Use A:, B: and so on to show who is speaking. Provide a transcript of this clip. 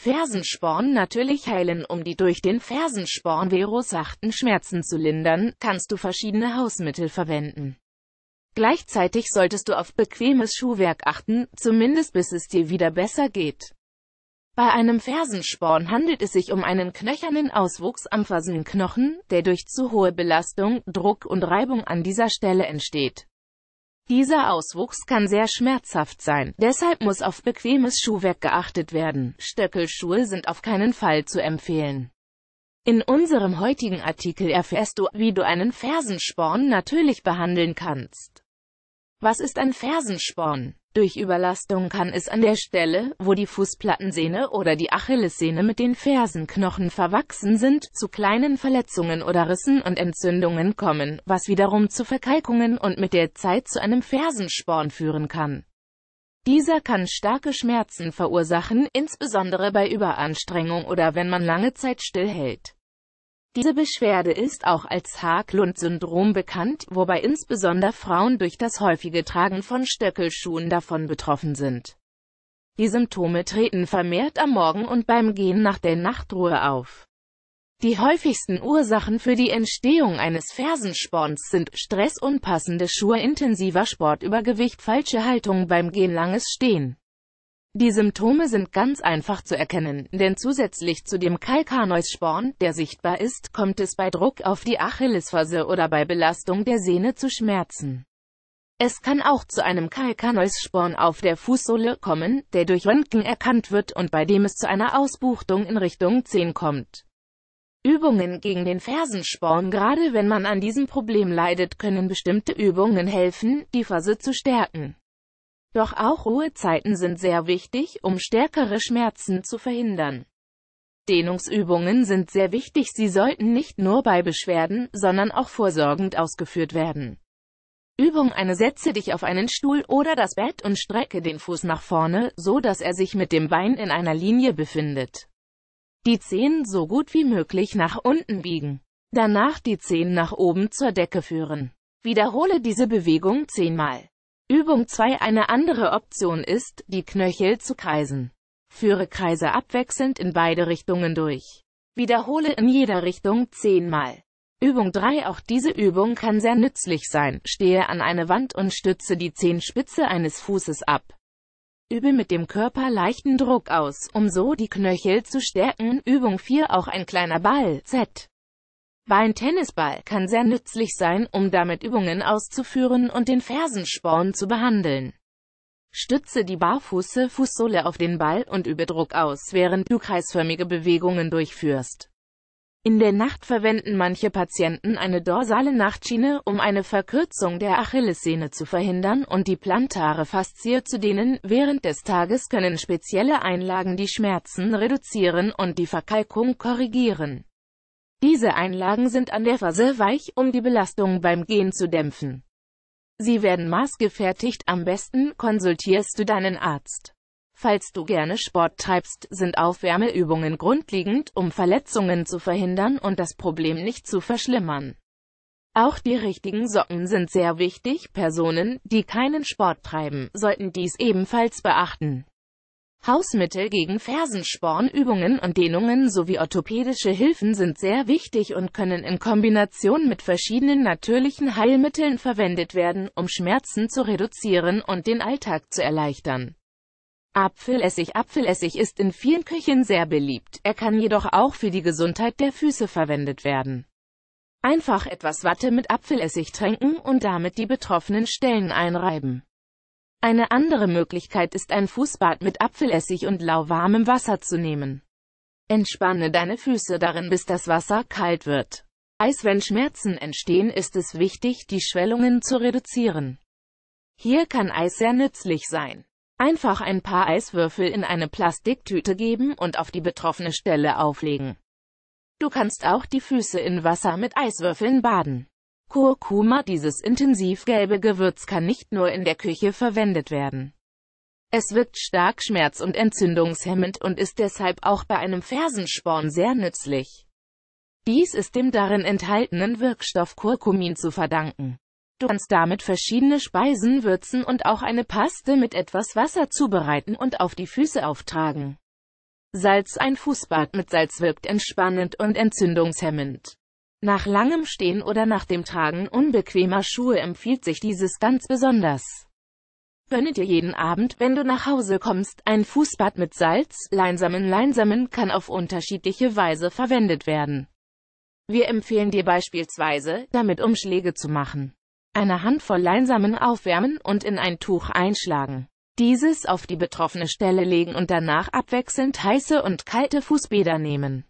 A: Fersensporn natürlich heilen. Um die durch den Fersensporn verursachten Schmerzen zu lindern, kannst du verschiedene Hausmittel verwenden. Gleichzeitig solltest du auf bequemes Schuhwerk achten, zumindest bis es dir wieder besser geht. Bei einem Fersensporn handelt es sich um einen knöchernen Auswuchs am Fersenknochen, der durch zu hohe Belastung, Druck und Reibung an dieser Stelle entsteht. Dieser Auswuchs kann sehr schmerzhaft sein, deshalb muss auf bequemes Schuhwerk geachtet werden. Stöckelschuhe sind auf keinen Fall zu empfehlen. In unserem heutigen Artikel erfährst du, wie du einen Fersensporn natürlich behandeln kannst. Was ist ein Fersensporn? Durch Überlastung kann es an der Stelle, wo die Fußplattensehne oder die Achillessehne mit den Fersenknochen verwachsen sind, zu kleinen Verletzungen oder Rissen und Entzündungen kommen, was wiederum zu Verkalkungen und mit der Zeit zu einem Fersensporn führen kann. Dieser kann starke Schmerzen verursachen, insbesondere bei Überanstrengung oder wenn man lange Zeit stillhält. Diese Beschwerde ist auch als Haglund-Syndrom bekannt, wobei insbesondere Frauen durch das häufige Tragen von Stöckelschuhen davon betroffen sind. Die Symptome treten vermehrt am Morgen und beim Gehen nach der Nachtruhe auf. Die häufigsten Ursachen für die Entstehung eines Fersensporns sind Stress, unpassende Schuhe, intensiver Sport, Übergewicht, falsche Haltung beim Gehen, langes Stehen. Die Symptome sind ganz einfach zu erkennen, denn zusätzlich zu dem Kalkaneussporn, der sichtbar ist, kommt es bei Druck auf die Achillesferse oder bei Belastung der Sehne zu Schmerzen. Es kann auch zu einem Kalkaneussporn auf der Fußsohle kommen, der durch Röntgen erkannt wird und bei dem es zu einer Ausbuchtung in Richtung 10 kommt. Übungen gegen den Fersensporn Gerade wenn man an diesem Problem leidet, können bestimmte Übungen helfen, die Ferse zu stärken. Doch auch Ruhezeiten sind sehr wichtig, um stärkere Schmerzen zu verhindern. Dehnungsübungen sind sehr wichtig, sie sollten nicht nur bei Beschwerden, sondern auch vorsorgend ausgeführt werden. Übung eine Setze dich auf einen Stuhl oder das Bett und strecke den Fuß nach vorne, so dass er sich mit dem Bein in einer Linie befindet. Die Zehen so gut wie möglich nach unten biegen. Danach die Zehen nach oben zur Decke führen. Wiederhole diese Bewegung zehnmal. Übung 2 Eine andere Option ist, die Knöchel zu kreisen. Führe Kreise abwechselnd in beide Richtungen durch. Wiederhole in jeder Richtung zehnmal. Übung 3 Auch diese Übung kann sehr nützlich sein. Stehe an eine Wand und stütze die Zehenspitze eines Fußes ab. Übe mit dem Körper leichten Druck aus, um so die Knöchel zu stärken. Übung 4 Auch ein kleiner Ball, Z, beim Tennisball kann sehr nützlich sein, um damit Übungen auszuführen und den Fersensporn zu behandeln. Stütze die barfuße Fußsohle auf den Ball und übe Druck aus, während du kreisförmige Bewegungen durchführst. In der Nacht verwenden manche Patienten eine dorsale Nachtschiene, um eine Verkürzung der Achillessehne zu verhindern und die plantare Faszie zu dehnen. Während des Tages können spezielle Einlagen die Schmerzen reduzieren und die Verkalkung korrigieren. Diese Einlagen sind an der Phase weich, um die Belastung beim Gehen zu dämpfen. Sie werden maßgefertigt, am besten konsultierst du deinen Arzt. Falls du gerne Sport treibst, sind Aufwärmeübungen grundlegend, um Verletzungen zu verhindern und das Problem nicht zu verschlimmern. Auch die richtigen Socken sind sehr wichtig. Personen, die keinen Sport treiben, sollten dies ebenfalls beachten. Hausmittel gegen Fersensporn, Übungen und Dehnungen sowie orthopädische Hilfen sind sehr wichtig und können in Kombination mit verschiedenen natürlichen Heilmitteln verwendet werden, um Schmerzen zu reduzieren und den Alltag zu erleichtern. Apfelessig Apfelessig ist in vielen Küchen sehr beliebt, er kann jedoch auch für die Gesundheit der Füße verwendet werden. Einfach etwas Watte mit Apfelessig tränken und damit die betroffenen Stellen einreiben. Eine andere Möglichkeit ist ein Fußbad mit Apfelessig und lauwarmem Wasser zu nehmen. Entspanne deine Füße darin, bis das Wasser kalt wird. Eis wenn Schmerzen entstehen, ist es wichtig, die Schwellungen zu reduzieren. Hier kann Eis sehr nützlich sein. Einfach ein paar Eiswürfel in eine Plastiktüte geben und auf die betroffene Stelle auflegen. Du kannst auch die Füße in Wasser mit Eiswürfeln baden. Kurkuma Dieses intensiv gelbe Gewürz kann nicht nur in der Küche verwendet werden. Es wirkt stark schmerz- und entzündungshemmend und ist deshalb auch bei einem Fersensporn sehr nützlich. Dies ist dem darin enthaltenen Wirkstoff Kurkumin zu verdanken. Du kannst damit verschiedene Speisen würzen und auch eine Paste mit etwas Wasser zubereiten und auf die Füße auftragen. Salz Ein Fußbad mit Salz wirkt entspannend und entzündungshemmend. Nach langem Stehen oder nach dem Tragen unbequemer Schuhe empfiehlt sich dieses ganz besonders. Gönne dir jeden Abend, wenn du nach Hause kommst, ein Fußbad mit Salz, Leinsamen. Leinsamen kann auf unterschiedliche Weise verwendet werden. Wir empfehlen dir beispielsweise, damit Umschläge zu machen. Eine Handvoll Leinsamen aufwärmen und in ein Tuch einschlagen. Dieses auf die betroffene Stelle legen und danach abwechselnd heiße und kalte Fußbäder nehmen.